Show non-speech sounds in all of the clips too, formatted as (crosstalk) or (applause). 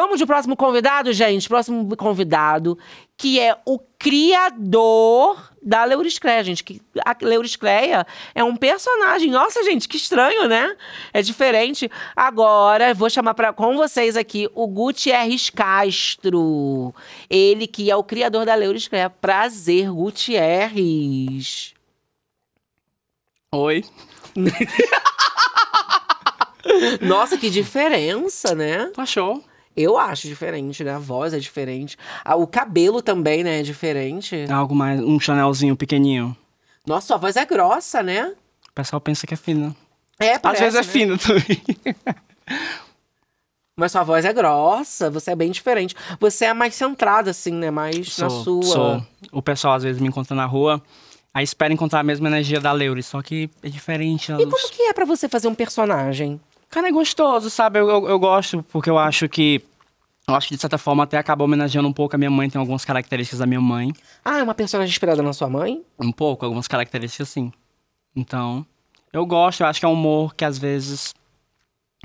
Vamos de próximo convidado, gente? Próximo convidado, que é o criador da Leuriscleia, gente. Que a Leuriscleia é um personagem. Nossa, gente, que estranho, né? É diferente. Agora, vou chamar pra, com vocês aqui o Gutierrez Castro. Ele que é o criador da Leuriscleia. Prazer, Gutierrez. Oi. (laughs) Nossa, que diferença, né? Achou? Tá eu acho diferente, né? A voz é diferente. Ah, o cabelo também, né? É diferente. Algo mais, um chanelzinho pequenininho. Nossa, sua voz é grossa, né? O pessoal pensa que é fina. É, parece, Às vezes é né? fina também. (laughs) Mas sua voz é grossa, você é bem diferente. Você é mais centrada, assim, né? Mais sou, na sua. Sou. O pessoal às vezes me encontra na rua, aí espera encontrar a mesma energia da Leure, só que é diferente. E luz. como que é para você fazer um personagem? Cara, é gostoso, sabe? Eu, eu, eu gosto, porque eu acho que. Eu acho que de certa forma até acaba homenageando um pouco a minha mãe, tem algumas características da minha mãe. Ah, é uma personagem inspirada na sua mãe? Um pouco, algumas características sim. Então, eu gosto, eu acho que é um humor que às vezes.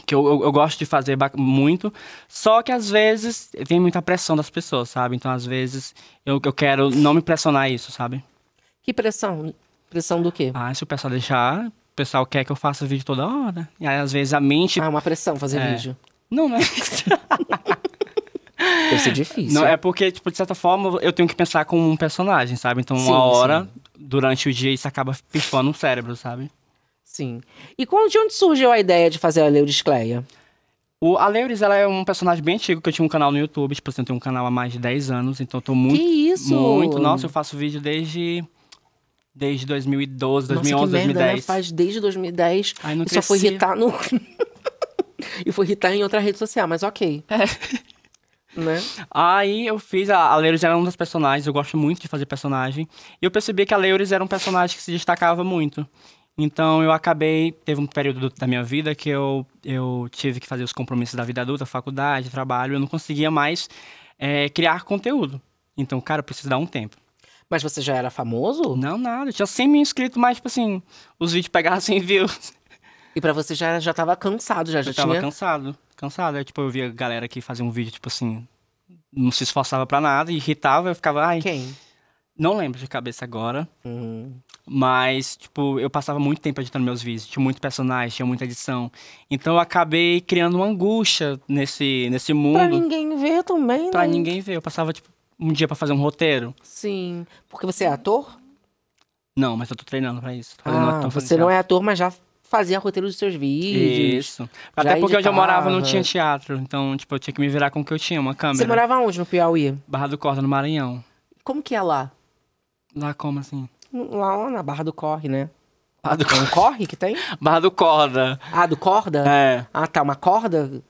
que eu, eu, eu gosto de fazer muito, só que às vezes tem muita pressão das pessoas, sabe? Então, às vezes, eu, eu quero não me pressionar isso, sabe? Que pressão? Pressão do quê? Ah, se o pessoal deixar, o pessoal quer que eu faça vídeo toda hora. E aí, às vezes, a mente. Ah, é uma pressão fazer é. vídeo. Não, não é. (laughs) Deve ser difícil. Não, é porque, tipo, de certa forma, eu tenho que pensar como um personagem, sabe? Então, sim, uma hora, sim. durante o dia, isso acaba pifando o cérebro, sabe? Sim. E quando, de onde surgiu a ideia de fazer a Leuriscleia? O, a Leuris, ela é um personagem bem antigo, que eu tinha um canal no YouTube. Tipo assim, eu tenho um canal há mais de 10 anos, então eu tô muito... Que isso! Muito, nossa, eu faço vídeo desde... Desde 2012, 2011, Nossa, que merda, 2010. Né? Faz desde 2010. Ai, não e crescia. só foi irritar no. (laughs) e foi irritar em outra rede social, mas ok. É. Né? Aí eu fiz. A, a Leuris era um dos personagens, eu gosto muito de fazer personagem. E eu percebi que a Leuris era um personagem que se destacava muito. Então eu acabei. Teve um período da minha vida que eu, eu tive que fazer os compromissos da vida adulta, faculdade, trabalho. Eu não conseguia mais é, criar conteúdo. Então, cara, eu preciso dar um tempo. Mas você já era famoso? Não, nada. Tinha 100 mil inscritos, mas, tipo assim, os vídeos pegavam 100 views. E pra você já, já tava cansado, já, já eu tinha... tava cansado, cansado. Aí, é, tipo, eu via galera que fazia um vídeo, tipo assim, não se esforçava pra nada, irritava, eu ficava, ai... Quem? Não lembro de cabeça agora. Uhum. Mas, tipo, eu passava muito tempo editando meus vídeos. Tinha muito personagem, tinha muita edição. Então eu acabei criando uma angústia nesse, nesse mundo. Pra ninguém ver também, Pra né? ninguém ver. Eu passava, tipo, um dia para fazer um roteiro. Sim. Porque você é ator? Não, mas eu tô treinando para isso. Ah, ator, você não é ator, mas já fazia roteiro dos seus vídeos. Isso. Até porque editava. onde eu morava não tinha teatro. Então, tipo, eu tinha que me virar com o que eu tinha, uma câmera. Você morava onde no Piauí? Barra do Corda, no Maranhão. Como que é lá? Lá como assim? Lá na Barra do Corre, né? Barra do Corre. corre que tem? (laughs) Barra do Corda. Ah, do Corda? É. Ah, tá. Uma corda?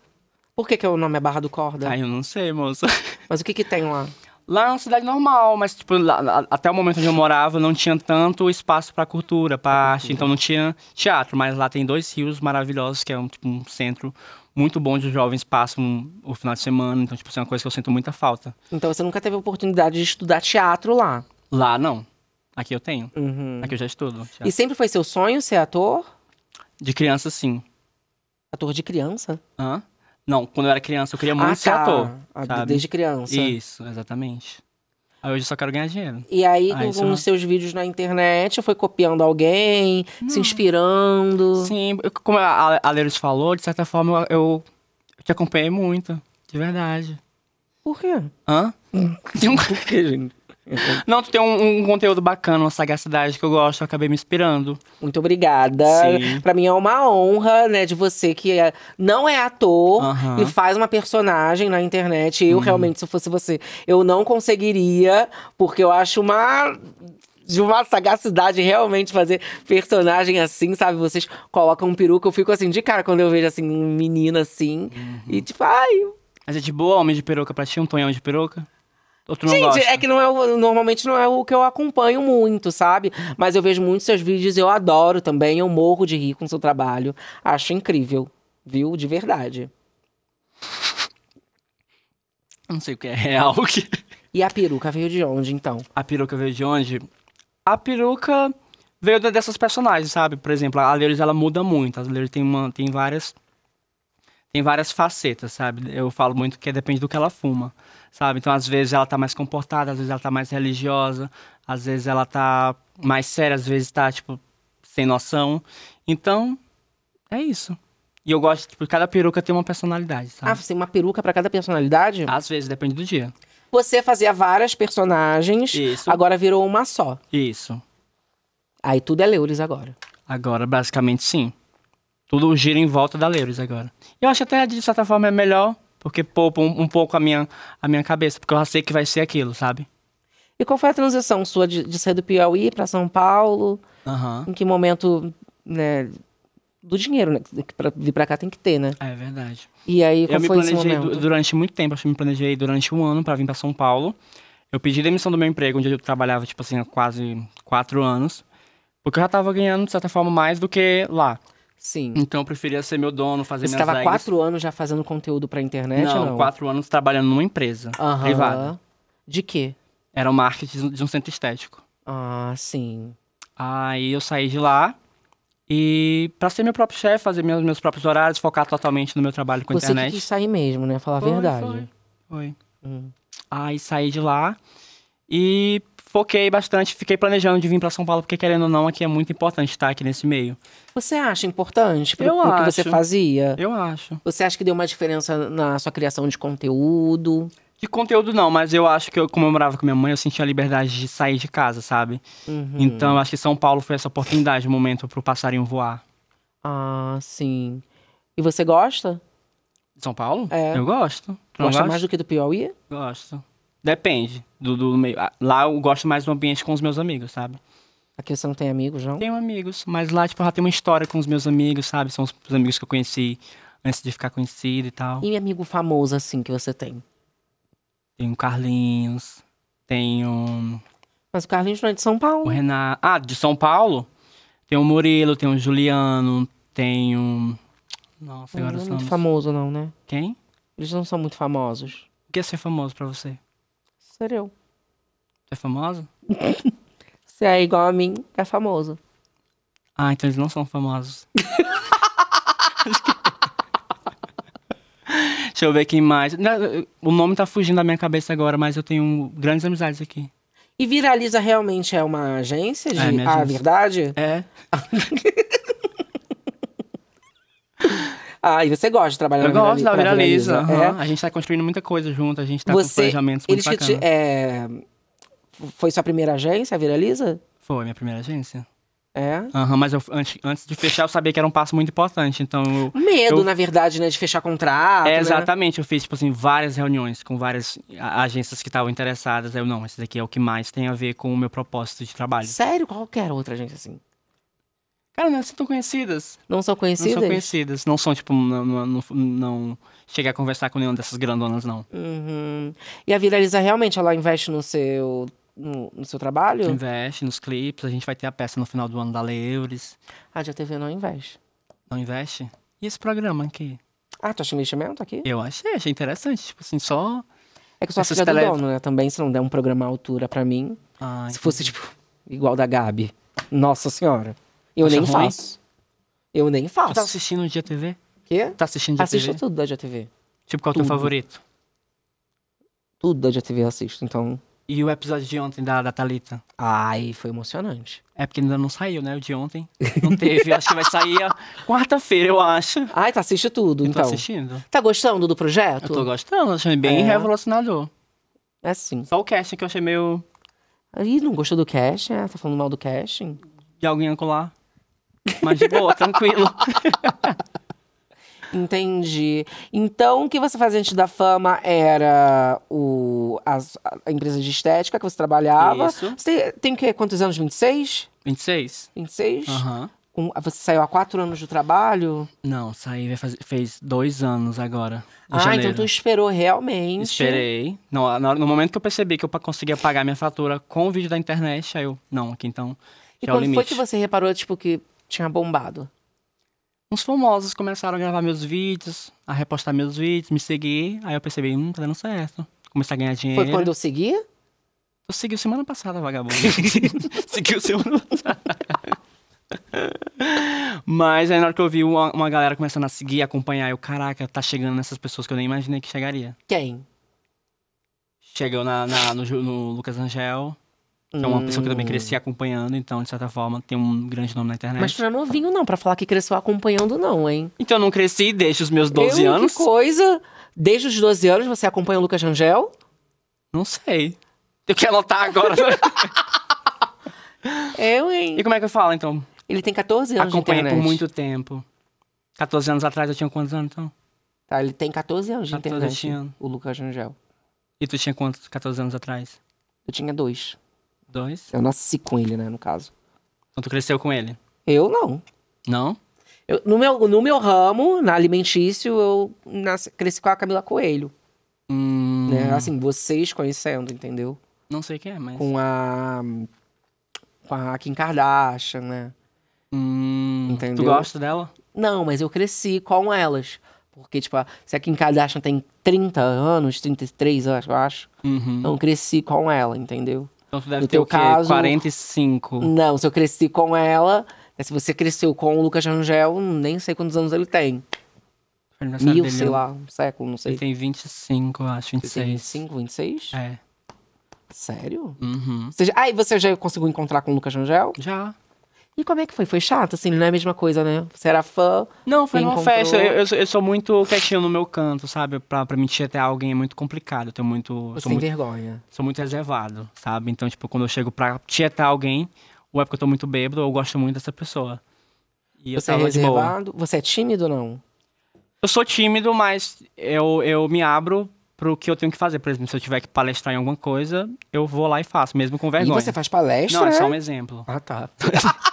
Por que, que o nome é Barra do Corda? Ah, eu não sei, moça. Mas o que que tem lá? Lá é uma cidade normal, mas tipo, lá, até o momento onde eu morava não tinha tanto espaço para cultura, para arte, então não tinha teatro, mas lá tem dois rios maravilhosos que é um, tipo, um centro muito bom de jovens passam o final de semana, então tipo, isso é uma coisa que eu sinto muita falta. Então você nunca teve oportunidade de estudar teatro lá? Lá não. Aqui eu tenho. Uhum. Aqui eu já estudo. Teatro. E sempre foi seu sonho ser ator? De criança, sim. Ator de criança? Hã? Não, quando eu era criança, eu queria muito ah, ser tá. ator. Ah, sabe? Desde criança. Isso, exatamente. Aí hoje eu só quero ganhar dinheiro. E aí, aí seus vídeos na internet, foi copiando alguém, se hum. inspirando. Sim, como a, a Leiros falou, de certa forma eu, eu, eu te acompanhei muito. De verdade. Por quê? Hã? Hum. (laughs) Por quê, gente? Uhum. Não, tu tem um, um, conteúdo bacana, uma sagacidade que eu gosto, eu acabei me inspirando. Muito obrigada. Para Pra mim é uma honra, né, de você que é, não é ator uhum. e faz uma personagem na internet. Eu uhum. realmente, se fosse você, eu não conseguiria, porque eu acho uma de uma sagacidade realmente fazer personagem assim, sabe? Vocês colocam um peruca, eu fico assim de cara quando eu vejo assim, um menino assim. Uhum. E tipo, ai. Mas é de boa homem de peruca pra ti, um tonhão de peruca? Gente, gosta? é que não é, normalmente não é o que eu acompanho muito, sabe? Mas eu vejo muitos seus vídeos, e eu adoro também, eu morro de rir com o seu trabalho. Acho incrível, viu? De verdade. Não sei o que é real. Que... E a peruca veio de onde, então? A peruca veio de onde? A peruca veio dessas personagens, sabe? Por exemplo, a Leiris, ela muda muito. A Leiris tem, uma, tem várias tem várias facetas, sabe? Eu falo muito que depende do que ela fuma, sabe? Então, às vezes ela tá mais comportada, às vezes ela tá mais religiosa, às vezes ela tá mais séria, às vezes tá, tipo, sem noção. Então, é isso. E eu gosto, tipo, cada peruca tem uma personalidade, sabe? Ah, você tem uma peruca para cada personalidade? Às vezes, depende do dia. Você fazia várias personagens, isso. agora virou uma só. Isso. Aí tudo é Leuris agora. Agora, basicamente, sim tudo gira em volta da leiros agora. Eu acho até de certa forma é melhor, porque poupa um, um, pouco a minha, a minha cabeça, porque eu já sei que vai ser aquilo, sabe? E qual foi a transição sua de, de sair do Piauí para São Paulo? Uhum. Em que momento, né? Do dinheiro, né? Pra vir pra cá tem que ter, né? É verdade. E aí, qual eu me planejei durante muito tempo, acho que me planejei durante um ano para vir para São Paulo. Eu pedi demissão do meu emprego, onde eu trabalhava, tipo assim, há quase quatro anos. Porque eu já tava ganhando, de certa forma, mais do que lá. Sim. Então eu preferia ser meu dono, fazer Você estava quatro anos já fazendo conteúdo pra internet? Não, não? quatro anos trabalhando numa empresa privada. De quê? Era o marketing de um centro estético. Ah, sim. Aí eu saí de lá e pra ser meu próprio chefe, fazer meus, meus próprios horários, focar totalmente no meu trabalho com a Você internet. que quis sair mesmo, né? Falar a verdade. Foi. foi. Hum. Aí saí de lá e foquei bastante, fiquei planejando de vir para São Paulo, porque querendo ou não, aqui é muito importante estar aqui nesse meio. Você acha importante pro, eu pro acho. que você fazia? Eu acho. Você acha que deu uma diferença na sua criação de conteúdo? De conteúdo não, mas eu acho que eu, como eu morava com minha mãe, eu sentia a liberdade de sair de casa, sabe? Uhum. Então, eu acho que São Paulo foi essa oportunidade, o um momento pro passarinho voar. Ah, sim. E você gosta? De São Paulo? É. Eu gosto. Gosta gosto. mais do que do Piauí? Gosto. Depende do, do meio. Ah, lá eu gosto mais do ambiente com os meus amigos, sabe? Aqui você não tem amigos, não? Tenho amigos, mas lá, tipo, já tenho uma história com os meus amigos, sabe? São os amigos que eu conheci antes de ficar conhecido e tal. E amigo famoso, assim, que você tem? Tenho Carlinhos, tenho... Mas o Carlinhos não é de São Paulo. O Renato... Ah, de São Paulo? Tem o Murilo, tem o Juliano, tem o... Nossa, agora não, não é muito famoso, não, né? Quem? Eles não são muito famosos. O que é ser famoso pra você? ser eu. Você é famosa? (laughs) Se é igual a mim, é famoso. Ah, então eles não são famosos. (laughs) Deixa eu ver quem mais. O nome tá fugindo da minha cabeça agora, mas eu tenho grandes amizades aqui. E Viraliza realmente é uma agência de. É, minha ah, verdade? É. (laughs) Ah, e você gosta de trabalhar eu na Eu gosto da Vila Lisa. Uhum. É. A gente tá construindo muita coisa junto, a gente tá você, com planejamentos muito eles é... Foi sua primeira agência, a Vila Lisa? Foi minha primeira agência. É. Uhum, mas eu, antes, antes de fechar, eu sabia que era um passo muito importante. Então. Eu, Medo, eu, na verdade, né? De fechar contrato. É, né? exatamente. Né? Eu fiz, tipo assim, várias reuniões com várias agências que estavam interessadas. Eu, não, esse daqui é o que mais tem a ver com o meu propósito de trabalho. Sério? Qualquer outra agência, assim? Cara, não é são assim tão conhecidas. Não são conhecidas? Não são conhecidas. Não são, tipo, não, não, não cheguei a conversar com nenhuma dessas grandonas, não. Uhum. E a Viraliza realmente, ela investe no seu no, no, seu trabalho? Investe nos clipes. A gente vai ter a peça no final do ano da Leures. Ah, a TV não investe. Não investe? E esse programa aqui? Ah, tu acha investimento aqui? Eu achei, achei interessante. Tipo assim, só. É que eu sou a tele... do dono, né? Também, se não der um programa à altura pra mim. Ah, se entendi. fosse, tipo, igual da Gabi. Nossa Senhora. Eu Acha nem ruim? faço. Eu nem tá faço. tá assistindo o dia TV? Quê? Tá assistindo dia Assisto TV? tudo da dia TV. Tipo, qual é o teu favorito? Tudo da dia TV eu assisto, então. E o episódio de ontem da, da Thalita? Ai, foi emocionante. É porque ainda não saiu, né? O de ontem. Não teve. acho que vai sair quarta-feira, eu acho. Ai, tá assistindo tudo, tô então. assistindo. Tá gostando do projeto? Eu tô gostando, achei bem É. revolucionador. É sim. Só o casting que eu achei meio. Ih, não gostou do casting? É, tá falando mal do casting? De alguém acolá. Mas de boa, tranquilo. (laughs) Entendi. Então, o que você fazia antes da fama era o, a, a empresa de estética que você trabalhava. Isso. Você tem o quê? Quantos anos? 26? 26. 26? Aham. Um, você saiu há quatro anos do trabalho? Não, saí fez dois anos agora. Ah, então janeiro. então tu esperou realmente. Esperei. No, no, no momento que eu percebi que eu conseguia pagar minha fatura com o vídeo da internet, aí eu, não, aqui então. E é quando é foi que você reparou, tipo, que tinha bombado. Uns famosos começaram a gravar meus vídeos, a repostar meus vídeos, me seguir. Aí eu percebi, hum, tá dando certo. Comecei a ganhar dinheiro. Foi quando eu seguia? Eu segui semana passada, vagabundo. (laughs) Seguiu semana passada. Mas aí na hora que eu vi uma, uma, galera começando a seguir, acompanhar, eu, caraca, tá chegando nessas pessoas que eu nem imaginei que chegaria. Quem? Chegou na, na no, no, Lucas Angel, é uma pessoa que também hum. crescia acompanhando, então, de certa forma, tem um grande nome na internet. Mas é novinho, não, pra falar que cresceu acompanhando, não, hein? Então, eu não cresci desde os meus 12 eu, anos. Que coisa! Desde os 12 anos você acompanha o Lucas Rangel? Não sei. Eu quero anotar agora. (laughs) eu, hein? E como é que eu falo, então? Ele tem 14 anos Acompanha por muito tempo. 14 anos atrás eu tinha quantos anos, então? Tá, ele tem 14 anos de 14 internet, anos. o Lucas Rangel. E tu tinha quantos 14 anos atrás? Eu tinha dois. Dois. Eu nasci com ele, né, no caso. Então tu cresceu com ele? Eu não. Não? Eu, no, meu, no meu ramo, na alimentício, eu nasci, cresci com a Camila Coelho. Hum... Né? Assim, vocês conhecendo, entendeu? Não sei quem é, mas... Com a... Com a Kim Kardashian, né? Hum... Entendeu? Tu gosta dela? Não, mas eu cresci com elas. Porque, tipo, se a Kim Kardashian tem 30 anos, 33 anos, eu acho. Uhum. Então eu cresci com ela, entendeu? Então você deve no ter o quê? caso. 45. Não, se eu cresci com ela, né, se você cresceu com o Lucas Rangel, nem sei quantos anos ele tem. Mil, dele, sei né? lá, um século, não sei. Ele tem 25, acho, 26. 25, 26? É. Sério? Uhum. Ou seja, aí você já conseguiu encontrar com o Lucas Rangel? Já. E como é que foi? Foi chato, assim, não é a mesma coisa, né? Você era fã. Não, foi uma encontrou... festa. Eu, eu, eu, sou muito quietinho no meu canto, sabe? Pra, pra me tietar alguém é muito complicado. Eu tenho muito. Sem muito, vergonha. Sou muito reservado, sabe? Então, tipo, quando eu chego pra tietar alguém, ou é porque eu tô muito bêbado, ou eu gosto muito dessa pessoa. E você é reservado? Você é tímido ou não? Eu sou tímido, mas eu, eu me abro pro que eu tenho que fazer. Por exemplo, se eu tiver que palestrar em alguma coisa, eu vou lá e faço, mesmo com vergonha. E você faz palestra? Não, é só um exemplo. Ah, tá. (laughs)